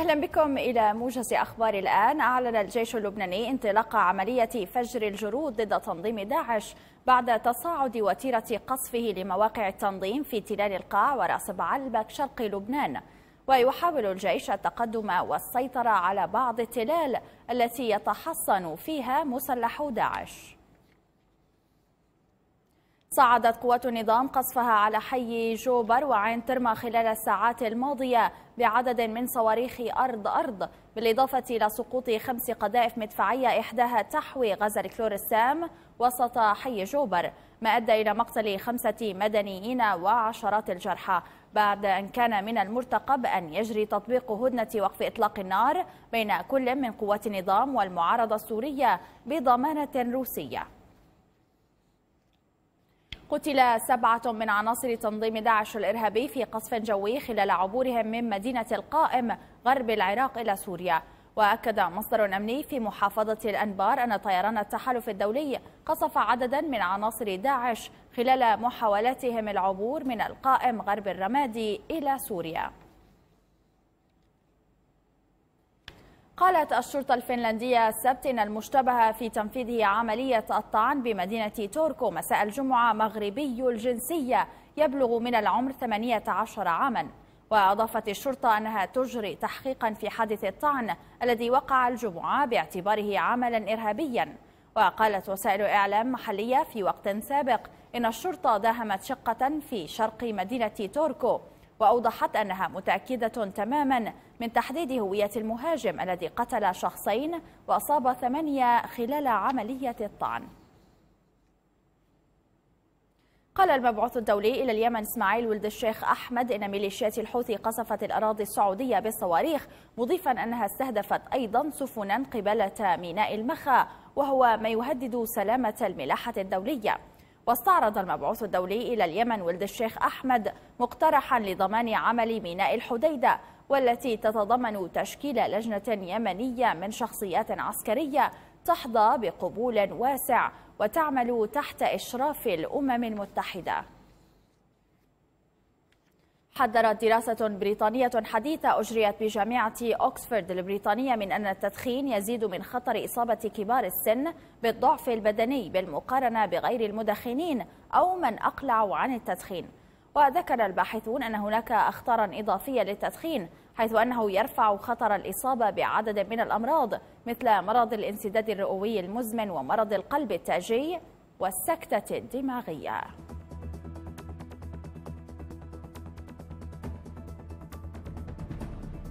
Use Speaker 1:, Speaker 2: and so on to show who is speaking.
Speaker 1: أهلا بكم إلى موجز أخبار الآن أعلن الجيش اللبناني انطلاق عملية فجر الجرود ضد تنظيم داعش بعد تصاعد وتيرة قصفه لمواقع التنظيم في تلال القاع ورأس بعلبك شرق لبنان ويحاول الجيش التقدم والسيطرة على بعض التلال التي يتحصن فيها مسلحو داعش صعدت قوات النظام قصفها على حي جوبر وعين ترما خلال الساعات الماضية بعدد من صواريخ أرض أرض بالإضافة إلى سقوط خمس قذائف مدفعية إحداها تحوي غاز الكلور السام وسط حي جوبر ما أدى إلى مقتل خمسة مدنيين وعشرات الجرحى بعد أن كان من المرتقب أن يجري تطبيق هدنة وقف إطلاق النار بين كل من قوات النظام والمعارضة السورية بضمانة روسية قتل سبعة من عناصر تنظيم داعش الإرهابي في قصف جوي خلال عبورهم من مدينة القائم غرب العراق إلى سوريا وأكد مصدر أمني في محافظة الأنبار أن طيران التحالف الدولي قصف عددا من عناصر داعش خلال محاولاتهم العبور من القائم غرب الرمادي إلى سوريا قالت الشرطة الفنلندية السبت إن المشتبه في تنفيذه عملية الطعن بمدينة توركو مساء الجمعة مغربي الجنسية يبلغ من العمر 18 عاماً وأضافت الشرطة أنها تجري تحقيقا في حادث الطعن الذي وقع الجمعة باعتباره عملا إرهابيا وقالت وسائل إعلام محلية في وقت سابق إن الشرطة داهمت شقة في شرق مدينة توركو وأوضحت أنها متأكدة تماما من تحديد هوية المهاجم الذي قتل شخصين وأصاب ثمانية خلال عملية الطعن قال المبعوث الدولي إلى اليمن إسماعيل ولد الشيخ أحمد إن ميليشيات الحوثي قصفت الأراضي السعودية بالصواريخ مضيفا أنها استهدفت أيضا سفنا قبالة ميناء المخا وهو ما يهدد سلامة الملاحة الدولية واستعرض المبعوث الدولي إلى اليمن ولد الشيخ أحمد مقترحا لضمان عمل ميناء الحديدة والتي تتضمن تشكيل لجنة يمنية من شخصيات عسكرية تحظى بقبول واسع وتعمل تحت إشراف الأمم المتحدة حذرت دراسة بريطانية حديثة أجريت بجامعة أوكسفورد البريطانية من أن التدخين يزيد من خطر إصابة كبار السن بالضعف البدني بالمقارنة بغير المدخنين أو من أقلعوا عن التدخين وذكر الباحثون أن هناك أخطارا إضافية للتدخين حيث أنه يرفع خطر الإصابة بعدد من الأمراض مثل مرض الانسداد الرئوي المزمن ومرض القلب التاجي والسكتة الدماغية